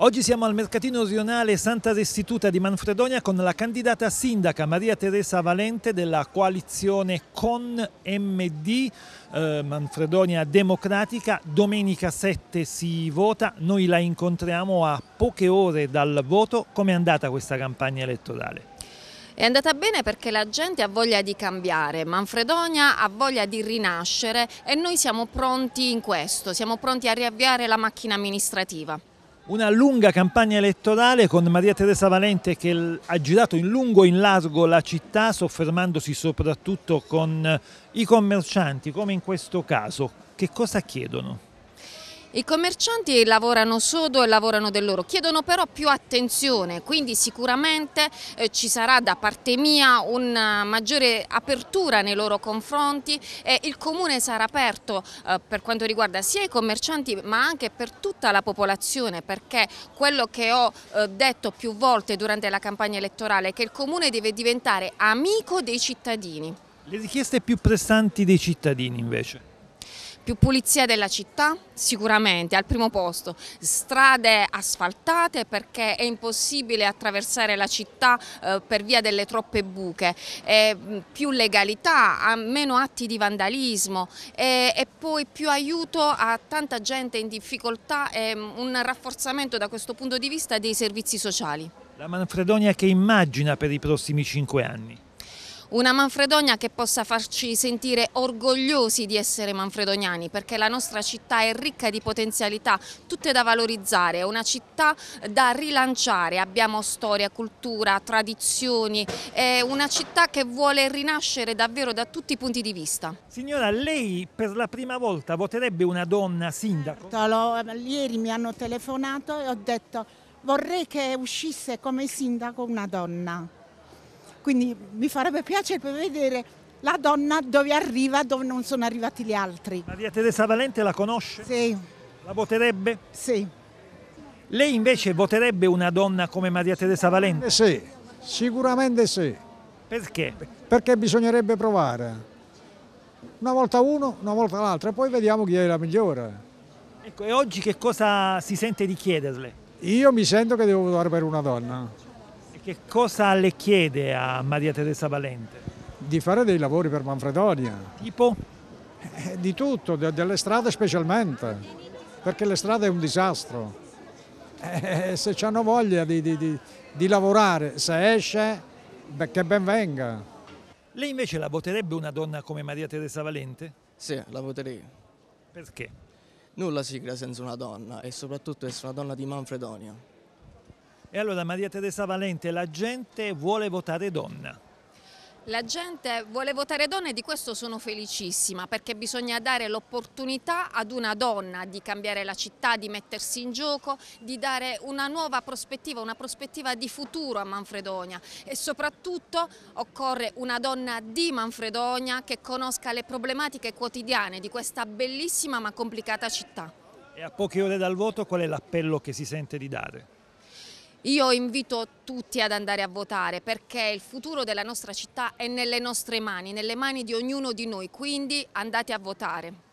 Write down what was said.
Oggi siamo al mercatino rionale Santa Restituta di Manfredonia con la candidata sindaca Maria Teresa Valente della coalizione con MD eh, Manfredonia Democratica. Domenica 7 si vota, noi la incontriamo a poche ore dal voto. Come è andata questa campagna elettorale? È andata bene perché la gente ha voglia di cambiare, Manfredonia ha voglia di rinascere e noi siamo pronti in questo, siamo pronti a riavviare la macchina amministrativa una lunga campagna elettorale con Maria Teresa Valente che ha girato in lungo e in largo la città soffermandosi soprattutto con eh, i commercianti come in questo caso. Che cosa chiedono? I commercianti lavorano sodo e lavorano del loro, chiedono però più attenzione, quindi sicuramente eh, ci sarà da parte mia una maggiore apertura nei loro confronti e il Comune sarà aperto eh, per quanto riguarda sia i commercianti ma anche per tutta la popolazione perché quello che ho eh, detto più volte durante la campagna elettorale è che il Comune deve diventare amico dei cittadini. Le richieste più prestanti dei cittadini invece? Più pulizia della città? Sicuramente, al primo posto. Strade asfaltate perché è impossibile attraversare la città eh, per via delle troppe buche. E, mm, più legalità, meno atti di vandalismo e, e, poi più aiuto a tanta gente in difficoltà e mm, un rafforzamento da questo punto di vista dei servizi sociali. La Manfredonia che immagina per i prossimi cinque anni? Una Manfredonia che possa farci sentire orgogliosi di essere manfredoniani perché la nostra città è ricca di potenzialità, tutte da valorizzare, è una città da rilanciare, abbiamo storia, cultura, tradizioni, è una città che vuole rinascere davvero da tutti i punti di vista. Signora, lei per la prima volta voterebbe una donna sindaco? Certo, ieri mi hanno telefonato e ho detto vorrei che uscisse come sindaco una donna. Quindi mi farebbe piacere vedere la donna dove arriva, dove non sono arrivati gli altri. Maria Teresa Valente la conosce? Sì. La voterebbe? Sì. Lei invece voterebbe una donna come Maria Teresa Valente? Eh, sì, sicuramente sì. Perché? Perché bisognerebbe provare. Una volta uno, una volta l'altro, e poi vediamo chi è la migliore. Ecco, e oggi che cosa si sente di chiederle? Io mi sento che devo votare per una donna. Che cosa le chiede a Maria Teresa Valente? Di fare dei lavori per Manfredonia. Tipo? Eh, di tutto, delle strade specialmente, perché le strade è un disastro. Eh, se hanno voglia di, di, di, di lavorare, se esce, che ben venga. Lei invece la voterebbe una donna come Maria Teresa Valente? Sì, la voterei. Perché? Nulla si crea senza una donna e soprattutto essere una donna di Manfredonia. E allora Maria Teresa Valente, la gente vuole votare donna. La gente vuole votare donna e di questo sono felicissima perché bisogna dare l'opportunità ad una donna di cambiare la città, di mettersi in gioco, di dare una nuova prospettiva, una prospettiva di futuro a Manfredonia e soprattutto occorre una donna di Manfredonia che conosca le problematiche quotidiane di questa bellissima ma complicata città. E a poche ore dal voto qual è l'appello che si sente di dare? Io invito tutti ad andare a votare perché il futuro della nostra città è nelle nostre mani, nelle mani di ognuno di noi, quindi andate a votare.